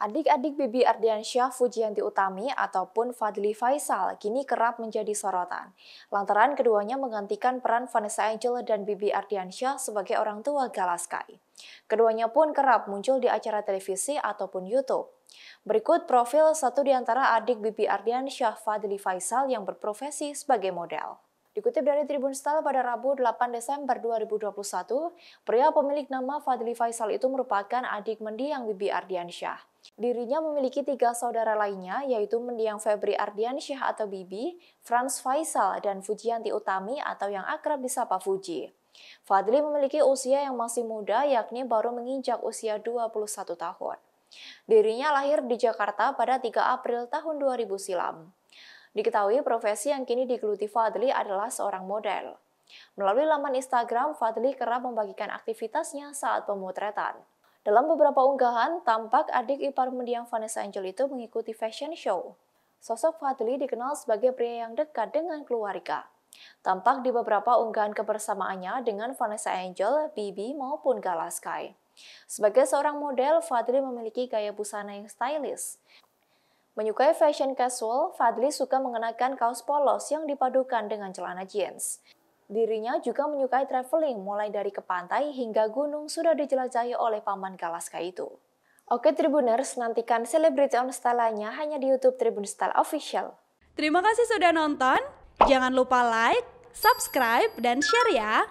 Adik-adik Bibi Ardiansyah Fujianti Utami ataupun Fadli Faisal kini kerap menjadi sorotan. Lantaran keduanya menggantikan peran Vanessa Angel dan Bibi Ardiansyah sebagai orang tua Galaskai. Keduanya pun kerap muncul di acara televisi ataupun YouTube. Berikut profil satu di antara adik Bibi Ardiansyah Fadli Faisal yang berprofesi sebagai model. Dikutip dari Tribun Stal pada Rabu 8 Desember 2021, pria pemilik nama Fadli Faisal itu merupakan adik mendiang Bibi Ardiansyah. Dirinya memiliki tiga saudara lainnya, yaitu mendiang Febri Ardiansyah atau Bibi, Franz Faisal, dan Fujianti Utami atau yang akrab disapa Fuji. Fadli memiliki usia yang masih muda, yakni baru menginjak usia 21 tahun. Dirinya lahir di Jakarta pada 3 April tahun 2000 silam. Diketahui profesi yang kini digeluti Fadli adalah seorang model. Melalui laman Instagram, Fadli kerap membagikan aktivitasnya saat pemotretan. Dalam beberapa unggahan, tampak adik ipar mendiang Vanessa Angel itu mengikuti fashion show. Sosok Fadli dikenal sebagai pria yang dekat dengan keluarga. Tampak di beberapa unggahan kebersamaannya dengan Vanessa Angel, Bibi, maupun Gala Sky. Sebagai seorang model, Fadli memiliki gaya busana yang stylish. Menyukai fashion casual, Fadli suka mengenakan kaos polos yang dipadukan dengan celana jeans. Dirinya juga menyukai traveling mulai dari ke pantai hingga gunung sudah dijelajahi oleh paman Galaska itu. Oke Tribuners, nantikan selebriti on hanya di Youtube Tribun Style Official. Terima kasih sudah nonton, jangan lupa like, subscribe, dan share ya!